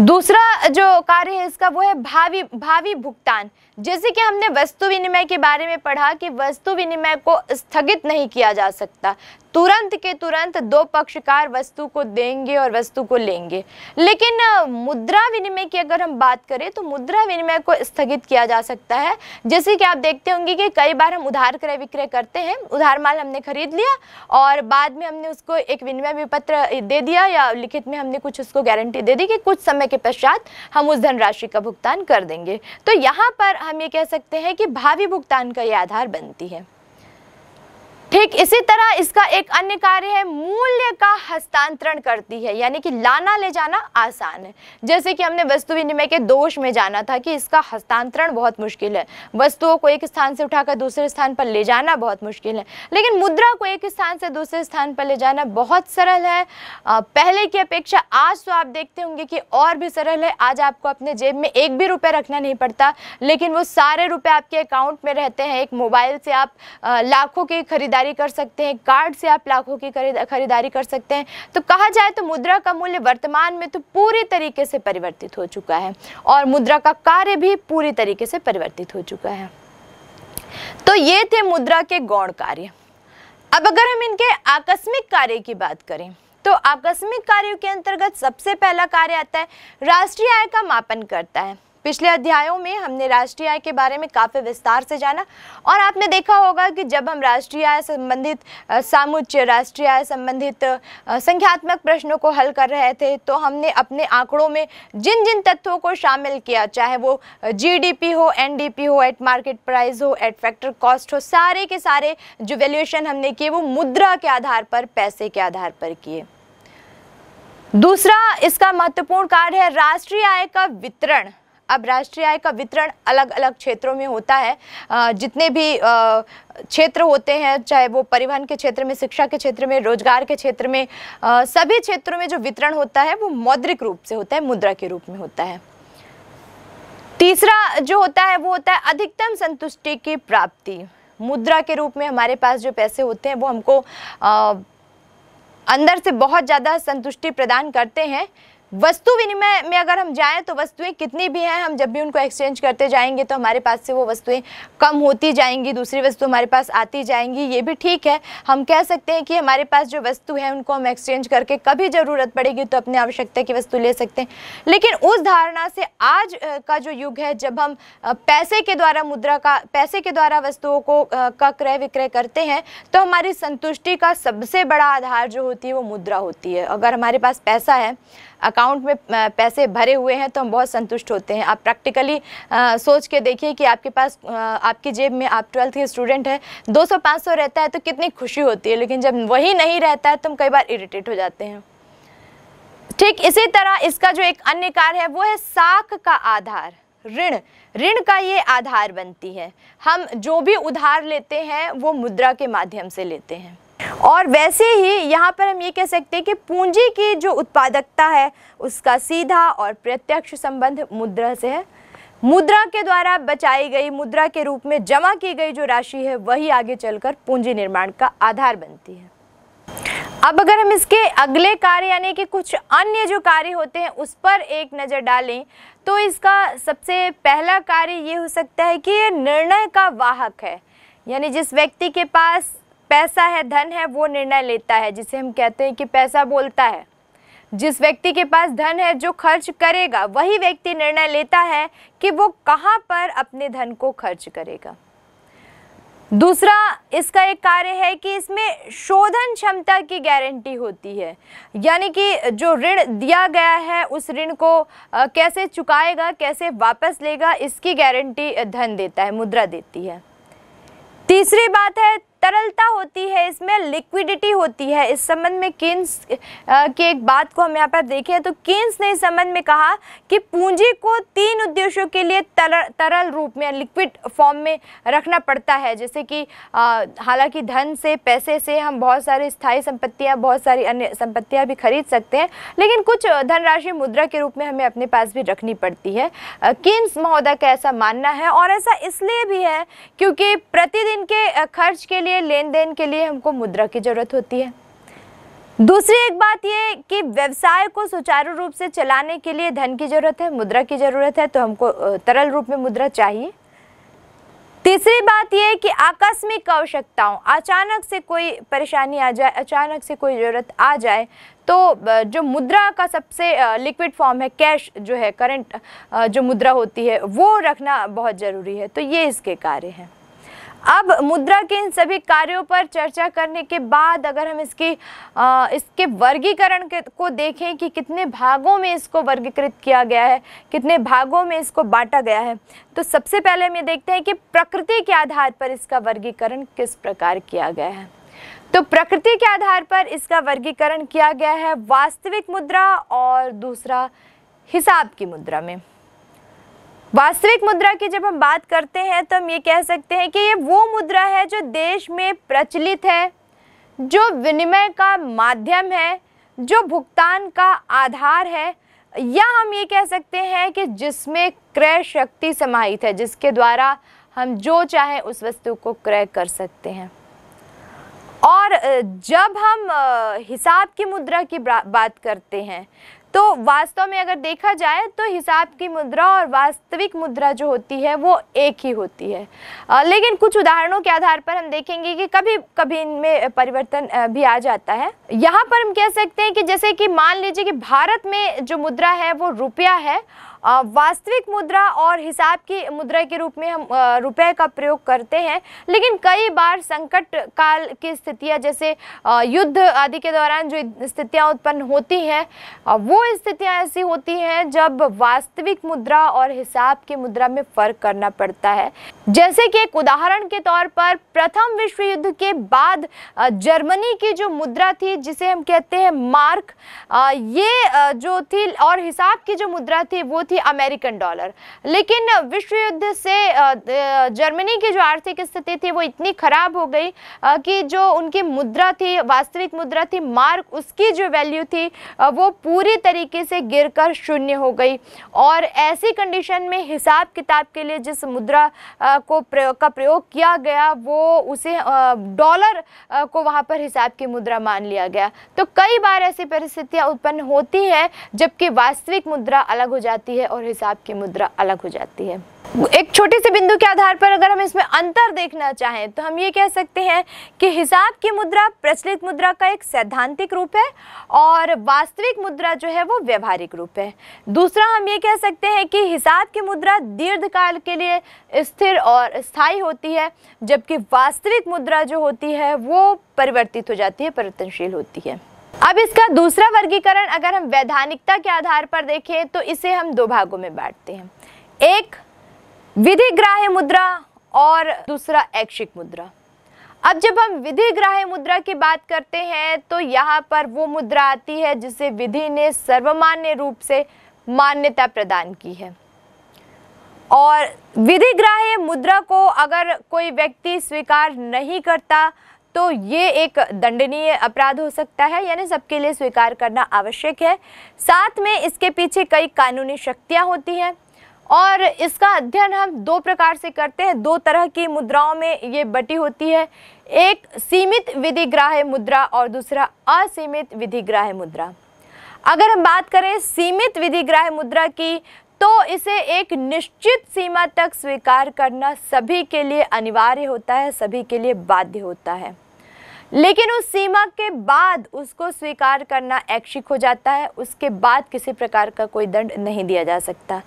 Speaker 1: दूसरा जो कार्य है इसका वो है भावी भावी भुगतान जैसे कि हमने वस्तु विनिमय के बारे में पढ़ा कि वस्तु विनिमय को स्थगित नहीं किया जा सकता तुरंत के तुरंत दो पक्षकार वस्तु को देंगे और वस्तु को लेंगे लेकिन मुद्रा विनिमय की अगर हम बात करें तो मुद्रा विनिमय को स्थगित किया जा सकता है जैसे कि आप देखते होंगे कि कई बार हम उधार क्रय विक्रय करते हैं उधार माल हमने खरीद लिया और बाद में हमने उसको एक विनिमय विपत्र दे दिया या लिखित में हमने कुछ उसको गारंटी दे दी कि कुछ समय के पश्चात हम उस धनराशि का भुगतान कर देंगे तो यहाँ पर हम ये कह सकते हैं कि भावी भुगतान का ये आधार बनती है ठीक इसी तरह इसका एक अन्य कार्य है मूल्य का हस्तांतरण करती है यानी कि लाना ले जाना आसान है जैसे कि हमने वस्तु विनिमय के दोष में जाना था कि इसका हस्तांतरण बहुत मुश्किल है वस्तुओं को एक स्थान से उठाकर दूसरे स्थान पर ले जाना बहुत मुश्किल है लेकिन मुद्रा को एक स्थान से दूसरे स्थान पर ले जाना बहुत सरल है पहले की अपेक्षा आज तो आप देखते होंगे कि और भी सरल है आज आपको अपने जेब में एक भी रुपये रखना नहीं पड़ता लेकिन वो सारे रुपये आपके अकाउंट में रहते हैं एक मोबाइल से आप लाखों की खरीदारी कर सकते हैं कार्ड से आप लाखों की खरीदारी कर सकते हैं तो कहा जाए तो मुद्रा का मूल्य वर्तमान में तो पूरी तरीके से परिवर्तित हो चुका है और मुद्रा का कार्य भी पूरी तरीके से परिवर्तित हो चुका है तो ये थे मुद्रा के गौण कार्य अब अगर हम इनके आकस्मिक कार्य की बात करें तो आकस्मिक कार्यों के अंतर्गत सबसे पहला कार्य आता है राष्ट्रीय आय का मापन करता है पिछले अध्यायों में हमने राष्ट्रीय आय के बारे में काफ़ी विस्तार से जाना और आपने देखा होगा कि जब हम राष्ट्रीय आय संबंधित सामुच्य राष्ट्रीय आय संबंधित संख्यात्मक प्रश्नों को हल कर रहे थे तो हमने अपने आंकड़ों में जिन जिन तत्वों को शामिल किया चाहे वो जी हो एन हो एट मार्केट प्राइस हो एट फैक्टर कॉस्ट हो सारे के सारे जो वैल्यूएशन हमने किए वो मुद्रा के आधार पर पैसे के आधार पर किए दूसरा इसका महत्वपूर्ण कार्य है राष्ट्रीय आय का वितरण अब राष्ट्रीय आय का वितरण अलग अलग क्षेत्रों में होता है जितने भी क्षेत्र होते हैं चाहे वो परिवहन के क्षेत्र में शिक्षा के क्षेत्र में रोजगार के क्षेत्र में सभी क्षेत्रों में जो वितरण होता है वो मौद्रिक रूप से होता है मुद्रा के रूप में होता है तीसरा जो होता है वो होता है अधिकतम संतुष्टि की प्राप्ति मुद्रा के रूप में हमारे पास जो पैसे होते हैं वो हमको अंदर से बहुत ज़्यादा संतुष्टि प्रदान करते हैं वस्तु विनिमय में अगर हम जाएं तो वस्तुएं कितनी भी हैं हम जब भी उनको एक्सचेंज करते जाएंगे तो हमारे पास से वो वस्तुएं कम होती जाएंगी दूसरी वस्तु हमारे पास आती जाएंगी ये भी ठीक है हम कह सकते हैं कि हमारे पास जो वस्तु है उनको हम एक्सचेंज करके कभी ज़रूरत पड़ेगी तो अपनी आवश्यकता की वस्तु ले सकते हैं लेकिन उस धारणा से आज का जो युग है जब हम पैसे के द्वारा मुद्रा का पैसे के द्वारा वस्तुओं को का क्रय विक्रय करते हैं तो हमारी संतुष्टि का सबसे बड़ा आधार जो होती है वो मुद्रा होती है अगर हमारे पास पैसा है अकाउंट में पैसे भरे हुए हैं तो हम बहुत संतुष्ट होते हैं आप प्रैक्टिकली सोच के देखिए कि आपके पास आपकी जेब में आप ट्वेल्थ के स्टूडेंट हैं 200-500 रहता है तो कितनी खुशी होती है लेकिन जब वही नहीं रहता है तो हम कई बार इरीटेट हो जाते हैं ठीक इसी तरह इसका जो एक अन्य कार्य है वो है साख का आधार ऋण ऋण का ये आधार बनती है हम जो भी उधार लेते हैं वो मुद्रा के माध्यम से लेते हैं और वैसे ही यहाँ पर हम ये कह सकते हैं कि पूंजी की जो उत्पादकता है उसका सीधा और प्रत्यक्ष संबंध मुद्रा से है मुद्रा के द्वारा बचाई गई मुद्रा के रूप में जमा की गई जो राशि है वही आगे चलकर पूंजी निर्माण का आधार बनती है अब अगर हम इसके अगले कार्य यानी कि कुछ अन्य जो कार्य होते हैं उस पर एक नज़र डालें तो इसका सबसे पहला कार्य ये हो सकता है कि ये निर्णय का वाहक है यानी जिस व्यक्ति के पास पैसा है धन है वो निर्णय लेता है जिसे हम कहते हैं कि पैसा बोलता है जिस व्यक्ति के पास धन है जो खर्च करेगा वही व्यक्ति निर्णय लेता है कि वो कहाँ पर अपने धन को खर्च करेगा दूसरा इसका एक कार्य है कि इसमें शोधन क्षमता की गारंटी होती है यानी कि जो ऋण दिया गया है उस ऋण को कैसे चुकाएगा कैसे वापस लेगा इसकी गारंटी धन देता है मुद्रा देती है तीसरी बात है तरलता होती है इसमें लिक्विडिटी होती है इस संबंध में किन्स की एक बात को हम यहाँ पर देखें तो किन्स ने इस संबंध में कहा कि पूंजी को तीन उद्देश्यों के लिए तरल तरल रूप में लिक्विड फॉर्म में रखना पड़ता है जैसे कि हालांकि धन से पैसे से हम बहुत सारी स्थायी संपत्तियाँ बहुत सारी अन्य संपत्तियाँ भी खरीद सकते हैं लेकिन कुछ धनराशि मुद्रा के रूप में हमें अपने पास भी रखनी पड़ती है किन्स महोदय का ऐसा मानना है और ऐसा इसलिए भी है क्योंकि प्रतिदिन के खर्च के लिए लिए लेन देन के लिए हमको मुद्रा की ज़रूरत होती है दूसरी एक बात ये कि व्यवसाय को सुचारू रूप से चलाने के लिए धन की ज़रूरत है मुद्रा की ज़रूरत है तो हमको तरल रूप में मुद्रा चाहिए तीसरी बात यह कि आकस्मिक आवश्यकताओं अचानक से कोई परेशानी आ जाए अचानक से कोई ज़रूरत आ जाए तो जो मुद्रा का सबसे लिक्विड फॉर्म है कैश जो है करंट जो मुद्रा होती है वो रखना बहुत ज़रूरी है तो ये इसके कार्य हैं अब मुद्रा के इन सभी कार्यों पर चर्चा करने के बाद अगर हम इसकी आ, इसके वर्गीकरण को देखें कि कितने भागों में इसको वर्गीकृत किया गया है कितने भागों में इसको बांटा गया है तो सबसे पहले हम ये देखते हैं कि प्रकृति के आधार पर इसका वर्गीकरण किस प्रकार किया गया है तो प्रकृति के आधार पर इसका वर्गीकरण किया गया है वास्तविक मुद्रा और दूसरा हिसाब की मुद्रा में वास्तविक मुद्रा की जब हम बात करते हैं तो हम ये कह सकते हैं कि ये वो मुद्रा है जो देश में प्रचलित है जो विनिमय का माध्यम है जो भुगतान का आधार है या हम ये कह सकते हैं कि जिसमें क्रय शक्ति समाहित है जिसके द्वारा हम जो चाहें उस वस्तु को क्रय कर सकते हैं और जब हम हिसाब की मुद्रा की बात करते हैं तो वास्तव में अगर देखा जाए तो हिसाब की मुद्रा और वास्तविक मुद्रा जो होती है वो एक ही होती है आ, लेकिन कुछ उदाहरणों के आधार पर हम देखेंगे कि कभी कभी इनमें परिवर्तन भी आ जाता है यहाँ पर हम कह सकते हैं कि जैसे कि मान लीजिए कि भारत में जो मुद्रा है वो रुपया है वास्तविक मुद्रा और हिसाब की मुद्रा के रूप में हम रुपए का प्रयोग करते हैं लेकिन कई बार संकट काल की स्थितियाँ जैसे युद्ध आदि के दौरान जो स्थितियाँ उत्पन्न होती हैं वो स्थितियाँ ऐसी होती हैं जब वास्तविक मुद्रा और हिसाब की मुद्रा में फ़र्क करना पड़ता है जैसे कि एक उदाहरण के तौर पर प्रथम विश्व युद्ध के बाद जर्मनी की जो मुद्रा थी जिसे हम कहते हैं मार्क ये जो थी और हिसाब की जो मुद्रा थी वो थी अमेरिकन डॉलर लेकिन विश्व युद्ध से जर्मनी की जो आर्थिक स्थिति थी वो इतनी खराब हो गई कि जो उनकी मुद्रा थी वास्तविक मुद्रा थी मार्क उसकी जो वैल्यू थी वो पूरी तरीके से गिर शून्य हो गई और ऐसी कंडीशन में हिसाब किताब के लिए जिस मुद्रा को प्रयोग का प्रयोग किया गया वो उसे डॉलर को वहाँ पर हिसाब की मुद्रा मान लिया गया तो कई बार ऐसी परिस्थितियाँ उत्पन्न होती है जबकि वास्तविक मुद्रा अलग हो जाती है और हिसाब की मुद्रा अलग हो जाती है एक छोटे से बिंदु के आधार पर अगर हम इसमें अंतर देखना चाहें तो हम ये कह सकते हैं कि हिसाब की मुद्रा प्रचलित मुद्रा का एक सैद्धांतिक रूप है और वास्तविक मुद्रा जो है वो व्यवहारिक रूप है दूसरा हम ये कह सकते हैं कि हिसाब की मुद्रा दीर्घकाल के लिए स्थिर और स्थायी होती है जबकि वास्तविक मुद्रा जो होती है वो परिवर्तित हो जाती है परिवर्तनशील होती है अब इसका दूसरा वर्गीकरण अगर हम वैधानिकता के आधार पर देखें तो इसे हम दो भागों में बांटते हैं एक विधि ग्राह्य मुद्रा और दूसरा ऐक्षिक मुद्रा अब जब हम विधि ग्राह्य मुद्रा की बात करते हैं तो यहाँ पर वो मुद्रा आती है जिसे विधि ने सर्वमान्य रूप से मान्यता प्रदान की है और विधि ग्राह्य मुद्रा को अगर कोई व्यक्ति स्वीकार नहीं करता तो ये एक दंडनीय अपराध हो सकता है यानी सबके लिए स्वीकार करना आवश्यक है साथ में इसके पीछे कई कानूनी शक्तियाँ होती हैं और इसका अध्ययन हम दो प्रकार से करते हैं दो तरह की मुद्राओं में ये बटी होती है एक सीमित विधिग्राह्य मुद्रा और दूसरा असीमित विधिग्राह्य मुद्रा अगर हम बात करें सीमित विधिग्राह्य मुद्रा की तो इसे एक निश्चित सीमा तक स्वीकार करना सभी के लिए अनिवार्य होता है सभी के लिए बाध्य होता है लेकिन उस सीमा के बाद उसको स्वीकार करना ऐच्छिक हो जाता है उसके बाद किसी प्रकार का कोई दंड नहीं दिया जा सकता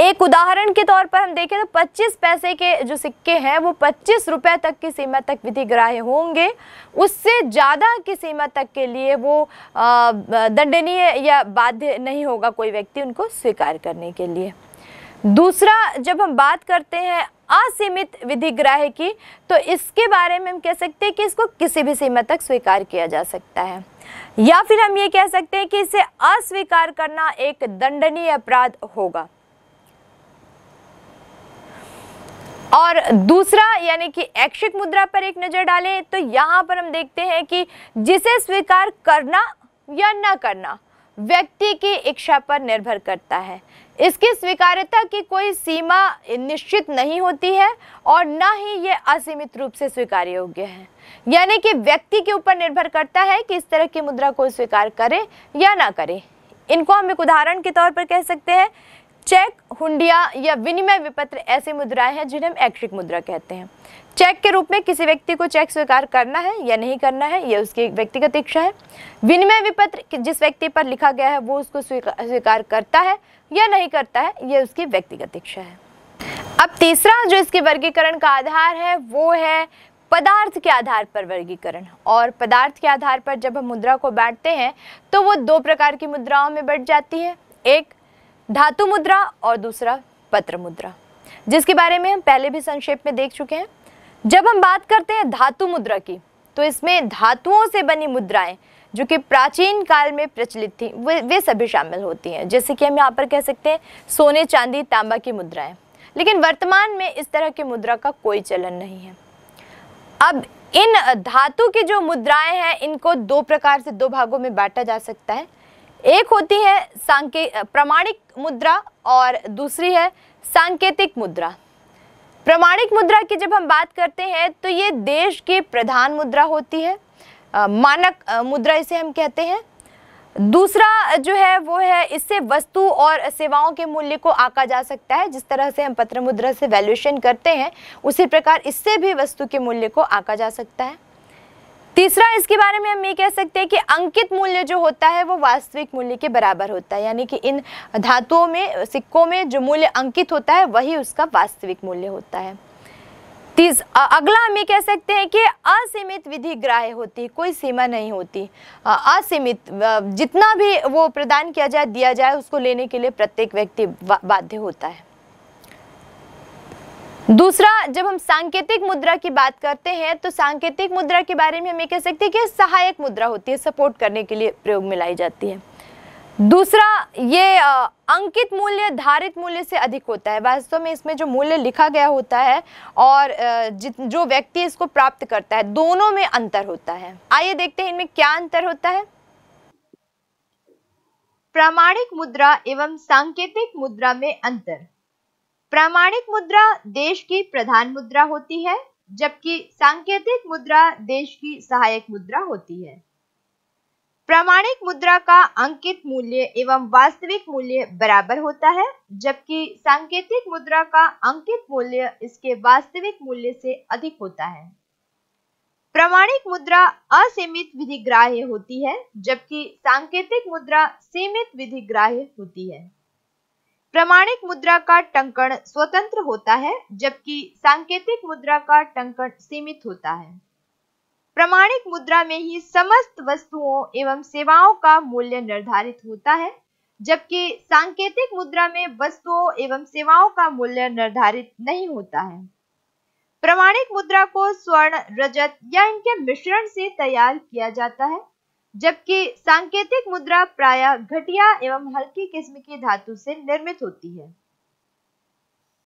Speaker 1: एक उदाहरण के तौर पर हम देखें तो 25 पैसे के जो सिक्के हैं वो 25 रुपए तक की सीमा तक विधि ग्राह्य होंगे उससे ज़्यादा की सीमा तक के लिए वो दंडनीय या बाध्य नहीं होगा कोई व्यक्ति उनको स्वीकार करने के लिए दूसरा जब हम बात करते हैं असीमित विधि ग्राह्य की तो इसके बारे में हम कह सकते हैं कि इसको किसी भी सीमा तक स्वीकार किया जा सकता है या फिर हम ये कह सकते हैं कि इसे अस्वीकार करना एक दंडनीय अपराध होगा और दूसरा यानी कि ऐक्षिक मुद्रा पर एक नज़र डालें तो यहाँ पर हम देखते हैं कि जिसे स्वीकार करना या न करना व्यक्ति की इच्छा पर निर्भर करता है इसकी स्वीकार्यता की कोई सीमा निश्चित नहीं होती है और न ही ये असीमित रूप से स्वीकार्य योग्य है यानी कि व्यक्ति के ऊपर निर्भर करता है कि इस तरह की मुद्रा को स्वीकार करे या ना करे इनको हम एक उदाहरण के तौर पर कह सकते हैं चेक हुंडिया या विनिमय विपत्र ऐसी मुद्राएं हैं जिन्हें हम एक्ट्रिक मुद्रा कहते हैं चेक के रूप में किसी व्यक्ति को चेक स्वीकार करना है या नहीं करना है यह उसकी व्यक्तिगत इच्छा है विनिमय विपत्र जिस व्यक्ति पर लिखा गया है वो उसको स्वीकार करता है या नहीं करता है यह उसकी व्यक्तिगत इच्छा है अब तीसरा जो इसके वर्गीकरण का आधार है वो है पदार्थ के आधार पर वर्गीकरण और पदार्थ के आधार पर जब हम मुद्रा को बांटते हैं तो वो दो प्रकार की मुद्राओं में बढ़ जाती है एक धातु मुद्रा और दूसरा पत्र मुद्रा जिसके बारे में हम पहले भी संक्षेप में देख चुके हैं जब हम बात करते हैं धातु मुद्रा की तो इसमें धातुओं से बनी मुद्राएं जो कि प्राचीन काल में प्रचलित थी वे वे सभी शामिल होती हैं जैसे कि हम यहाँ पर कह सकते हैं सोने चांदी तांबा की मुद्राएं लेकिन वर्तमान में इस तरह की मुद्रा का कोई चलन नहीं है अब इन धातु की जो मुद्राएं हैं इनको दो प्रकार से दो भागों में बांटा जा सकता है एक होती है सांके प्रमाणिक मुद्रा और दूसरी है सांकेतिक मुद्रा प्रमाणिक मुद्रा की जब हम बात करते हैं तो ये देश की प्रधान मुद्रा होती है आ, मानक मुद्रा इसे हम कहते हैं दूसरा जो है वो है इससे वस्तु और सेवाओं के मूल्य को आका जा सकता है जिस तरह से हम पत्र मुद्रा से वैल्यूएशन करते हैं उसी प्रकार इससे भी वस्तु के मूल्य को आका जा सकता है तीसरा इसके बारे में हम ये कह सकते हैं कि अंकित मूल्य जो होता है वो वास्तविक मूल्य के बराबर होता है यानी कि इन धातुओं में सिक्कों में जो मूल्य अंकित होता है वही उसका वास्तविक मूल्य होता है तीस अगला हम ये कह सकते हैं कि असीमित विधि ग्राह्य होती है कोई सीमा नहीं होती असीमित जितना भी वो प्रदान किया जाए दिया जाए उसको लेने के लिए प्रत्येक व्यक्ति बाध्य होता है दूसरा जब हम सांकेतिक मुद्रा की बात करते हैं तो सांकेतिक मुद्रा के बारे में हम ये कह सकते हैं कि सहायक मुद्रा होती है सपोर्ट करने के लिए प्रयोग में लाई जाती है दूसरा ये अंकित मूल्य धारित मूल्य से अधिक होता है वास्तव में इसमें जो मूल्य लिखा गया होता है और जो व्यक्ति इसको प्राप्त करता है दोनों में अंतर होता है आइए देखते हैं इनमें क्या अंतर होता है प्रामाणिक मुद्रा एवं सांकेतिक मुद्रा में अंतर प्रामाणिक मुद्रा देश की प्रधान मुद्रा होती है जबकि सांकेतिक मुद्रा देश की सहायक मुद्रा होती है प्रामाणिक मुद्रा का अंकित मूल्य एवं वास्तविक मूल्य बराबर होता है जबकि सांकेतिक मुद्रा का अंकित मूल्य इसके वास्तविक मूल्य से अधिक होता है प्रामाणिक मुद्रा असीमित विधि ग्राह्य होती है जबकि सांकेतिक मुद्रा सीमित विधि ग्राह्य होती है प्रमाणिक मुद्रा का टंकण स्वतंत्र होता है जबकि सांकेतिक मुद्रा का टंकण सीमित होता है प्रमाणिक मुद्रा में ही समस्त वस्तुओं एवं सेवाओं का मूल्य निर्धारित होता है जबकि सांकेतिक मुद्रा में वस्तुओं एवं सेवाओं का मूल्य निर्धारित नहीं होता है प्रमाणिक मुद्रा को स्वर्ण रजत या इनके मिश्रण से तैयार किया जाता है जबकि सांकेतिक मुद्रा प्राय घटिया एवं हल्की किस्म की धातु से निर्मित होती है